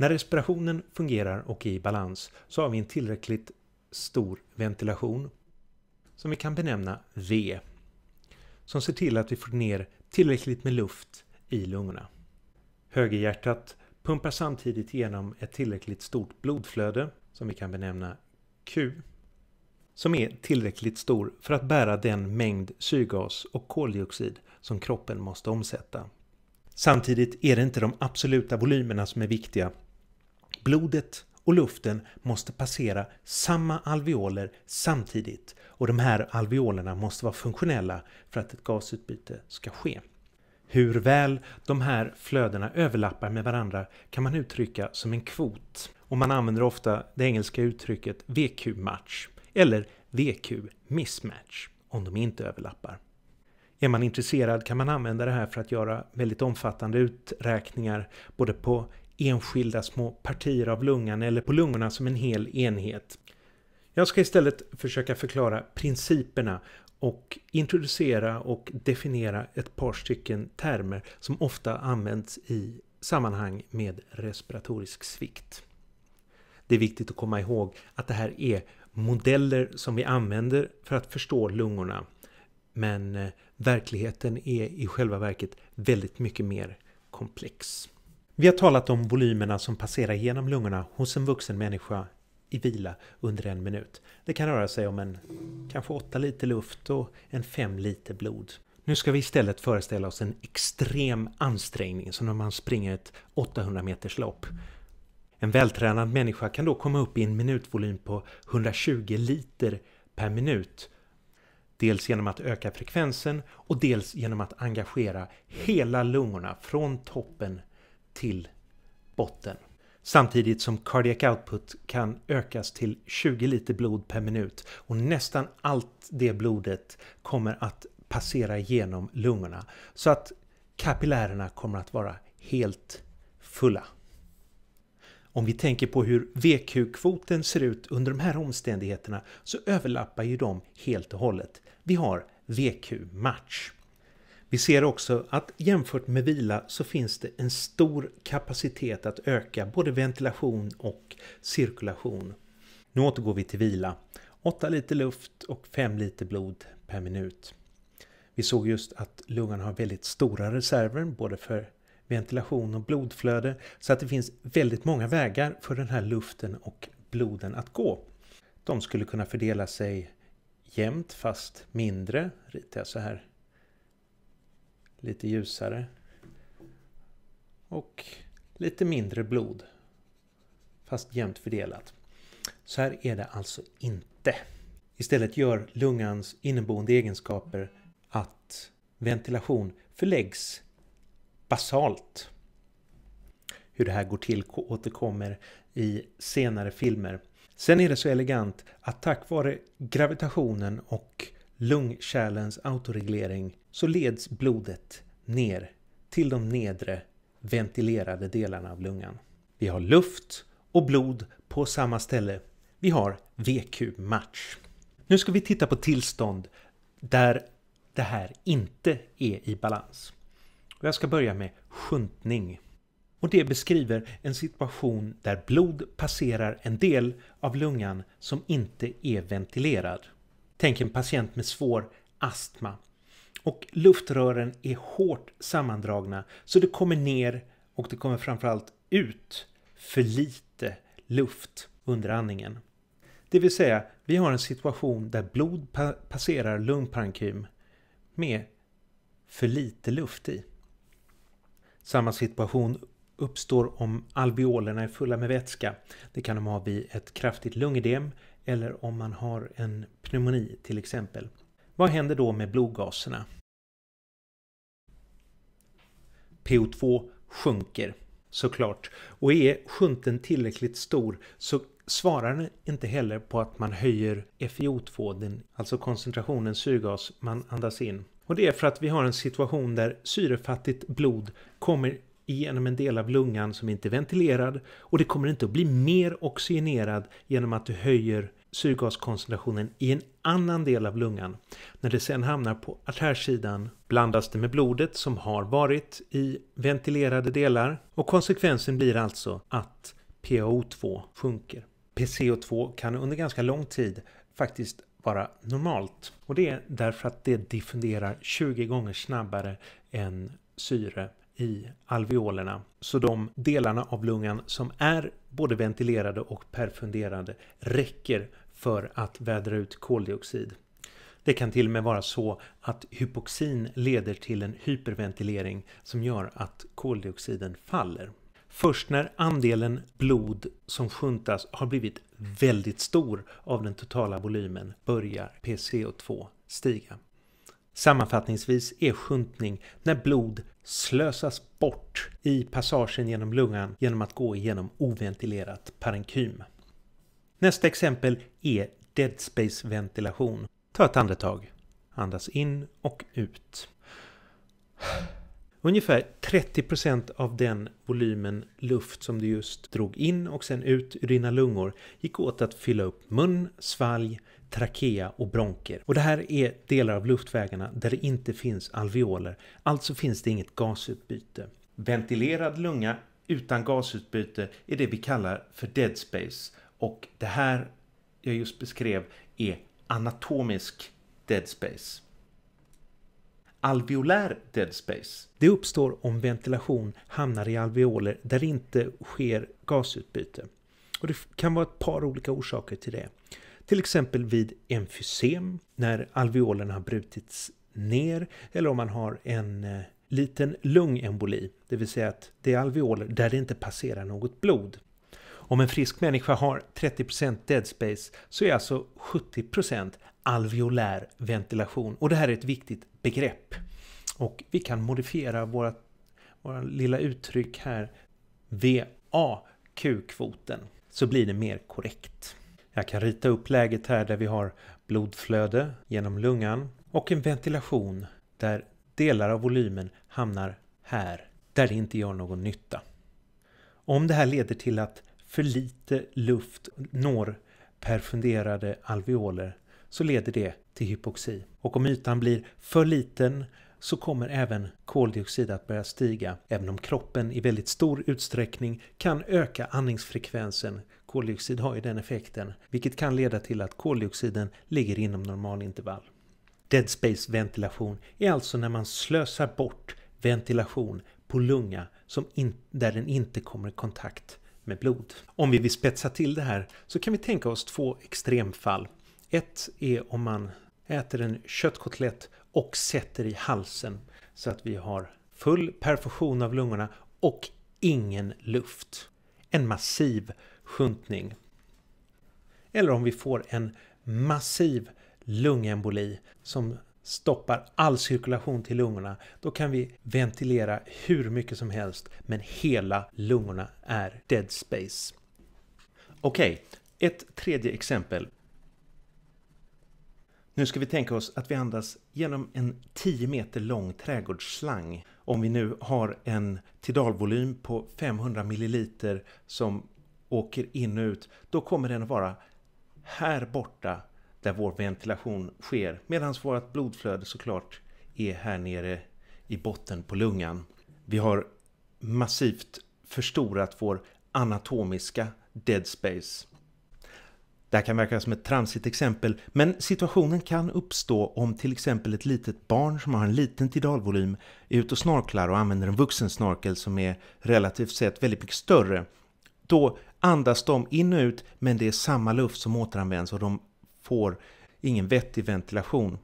När respirationen fungerar och är i balans så har vi en tillräckligt stor ventilation som vi kan benämna V som ser till att vi får ner tillräckligt med luft i lungorna. Högerhjärtat pumpar samtidigt genom ett tillräckligt stort blodflöde som vi kan benämna Q som är tillräckligt stor för att bära den mängd syrgas och koldioxid som kroppen måste omsätta. Samtidigt är det inte de absoluta volymerna som är viktiga Blodet och luften måste passera samma alveoler samtidigt och de här alveolerna måste vara funktionella för att ett gasutbyte ska ske. Hur väl de här flödena överlappar med varandra kan man uttrycka som en kvot och man använder ofta det engelska uttrycket VQ-match eller VQ-mismatch om de inte överlappar. Är man intresserad kan man använda det här för att göra väldigt omfattande uträkningar både på enskilda små partier av lungan eller på lungorna som en hel enhet. Jag ska istället försöka förklara principerna och introducera och definiera ett par stycken termer som ofta används i sammanhang med respiratorisk svikt. Det är viktigt att komma ihåg att det här är modeller som vi använder för att förstå lungorna. Men eh, verkligheten är i själva verket väldigt mycket mer komplex. Vi har talat om volymerna som passerar genom lungorna hos en vuxen människa i vila under en minut. Det kan röra sig om en kanske 8 liter luft och en 5 liter blod. Nu ska vi istället föreställa oss en extrem ansträngning som när man springer ett 800 meters lopp. En vältränad människa kan då komma upp i en minutvolym på 120 liter per minut. Dels genom att öka frekvensen och dels genom att engagera hela lungorna från toppen till botten. Samtidigt som cardiac output kan ökas till 20 liter blod per minut och nästan allt det blodet kommer att passera genom lungorna så att kapillärerna kommer att vara helt fulla. Om vi tänker på hur VQ-kvoten ser ut under de här omständigheterna så överlappar ju de helt och hållet. Vi har VQ-match. Vi ser också att jämfört med vila så finns det en stor kapacitet att öka både ventilation och cirkulation. Nu återgår vi till vila. 8 liter luft och 5 liter blod per minut. Vi såg just att lungan har väldigt stora reserver både för ventilation och blodflöde så att det finns väldigt många vägar för den här luften och bloden att gå. De skulle kunna fördela sig jämnt fast mindre, ritar jag så här lite ljusare och lite mindre blod. Fast jämnt fördelat. Så här är det alltså inte. Istället gör lungans inneboende egenskaper att ventilation förläggs basalt. Hur det här går till återkommer i senare filmer. Sen är det så elegant att tack vare gravitationen och lungkärlens autoreglering så leds blodet ner till de nedre ventilerade delarna av lungan. Vi har luft och blod på samma ställe. Vi har VQ match. Nu ska vi titta på tillstånd där det här inte är i balans. Jag ska börja med sjunkning. Och det beskriver en situation där blod passerar en del av lungan som inte är ventilerad. Tänk en patient med svår astma och luftrören är hårt sammandragna så det kommer ner och det kommer framförallt ut för lite luft under andningen. Det vill säga, vi har en situation där blod pa passerar lungparenkim med för lite luft i. Samma situation uppstår om alveolerna är fulla med vätska. Det kan de ha vid ett kraftigt lungedem eller om man har en pneumoni till exempel. Vad händer då med blodgaserna? PO2 sjunker såklart och är sjunten tillräckligt stor så svarar den inte heller på att man höjer FiO2, den, alltså koncentrationen syrgas man andas in. Och det är för att vi har en situation där syrefattigt blod kommer igenom en del av lungan som inte är ventilerad och det kommer inte att bli mer oxygenerad genom att du höjer syrgaskoncentrationen i en annan del av lungan. När det sedan hamnar på artärsidan blandas det med blodet som har varit i ventilerade delar och konsekvensen blir alltså att PaO2 sjunker. PCO2 kan under ganska lång tid faktiskt vara normalt och det är därför att det diffunderar 20 gånger snabbare än syre i alveolerna. Så de delarna av lungan som är både ventilerade och perfunderade räcker för att vädra ut koldioxid. Det kan till och med vara så att hypoxin leder till en hyperventilering som gör att koldioxiden faller. Först när andelen blod som sjuntas har blivit väldigt stor av den totala volymen börjar PCO2 stiga. Sammanfattningsvis är sjunkning när blod slösas bort i passagen genom lungan genom att gå igenom oventilerat parenkym. Nästa exempel är dead space ventilation. Ta ett andetag. Andas in och ut. Ungefär 30% av den volymen luft som du just drog in och sen ut ur dina lungor gick åt att fylla upp mun, svalg trakea och bronker. Och det här är delar av luftvägarna där det inte finns alveoler, alltså finns det inget gasutbyte. Ventilerad lunga utan gasutbyte är det vi kallar för dead space och det här jag just beskrev är anatomisk dead space. Alveolär dead space. Det uppstår om ventilation hamnar i alveoler där det inte sker gasutbyte. Och det kan vara ett par olika orsaker till det. Till exempel vid emfysem, när alveolerna har brutits ner eller om man har en eh, liten lungemboli, det vill säga att det är alveoler där det inte passerar något blod. Om en frisk människa har 30% dead space så är alltså 70% alveolär ventilation och det här är ett viktigt begrepp. Och vi kan modifiera våra, våra lilla uttryck här VAQ-kvoten så blir det mer korrekt. Jag kan rita upp läget här där vi har blodflöde genom lungan och en ventilation där delar av volymen hamnar här, där det inte gör någon nytta. Om det här leder till att för lite luft når perfunderade alveoler så leder det till hypoxi. Och om ytan blir för liten så kommer även koldioxid att börja stiga även om kroppen i väldigt stor utsträckning kan öka andningsfrekvensen. Koldioxid har ju den effekten, vilket kan leda till att koldioxiden ligger inom normalintervall. Dead space ventilation är alltså när man slösar bort ventilation på lunga som där den inte kommer i kontakt med blod. Om vi vill spetsa till det här så kan vi tänka oss två extremfall. Ett är om man äter en köttkotlett och sätter i halsen så att vi har full perfusion av lungorna och ingen luft. En massiv sjunkning. Eller om vi får en massiv lungemboli som stoppar all cirkulation till lungorna, då kan vi ventilera hur mycket som helst men hela lungorna är dead space. Okej, okay, ett tredje exempel. Nu ska vi tänka oss att vi andas genom en 10 meter lång trädgårdsslang. Om vi nu har en tidalvolym på 500 milliliter som åker in och ut, då kommer den att vara här borta där vår ventilation sker, medan vårt blodflöde såklart är här nere i botten på lungan. Vi har massivt förstorat vår anatomiska dead space. Det här kan verka som ett tramsigt exempel, men situationen kan uppstå om till exempel ett litet barn som har en liten tidalvolym är ute och snorklar och använder en vuxen snorkel som är relativt sett väldigt mycket större. Då andas de in och ut, men det är samma luft som återanvänds och de får ingen vettig ventilation.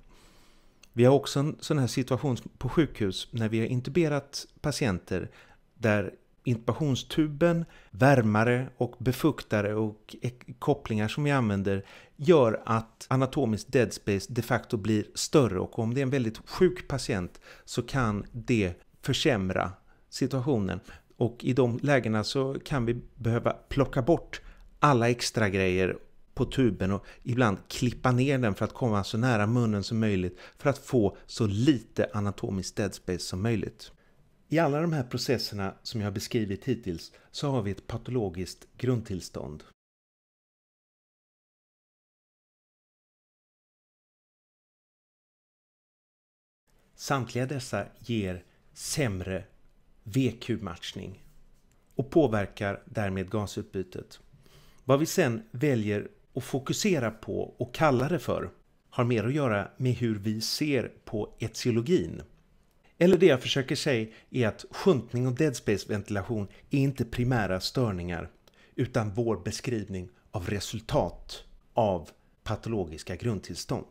Vi har också en sån här situation på sjukhus när vi har intuberat patienter där intubationstuben, värmare och befuktare och kopplingar som vi använder gör att anatomisk dead space de facto blir större och om det är en väldigt sjuk patient så kan det försämra situationen. Och i de lägena så kan vi behöva plocka bort alla extra grejer på tuben och ibland klippa ner den för att komma så nära munnen som möjligt för att få så lite anatomiskt deadspace som möjligt. I alla de här processerna som jag har beskrivit hittills så har vi ett patologiskt grundtillstånd. Samtliga dessa ger sämre VQ-matchning och påverkar därmed gasutbytet. Vad vi sen väljer att fokusera på och kalla det för har mer att göra med hur vi ser på etiologin eller det jag försöker säga är att sjunkning och deadspace ventilation är inte primära störningar utan vår beskrivning av resultat av patologiska grundtillstånd.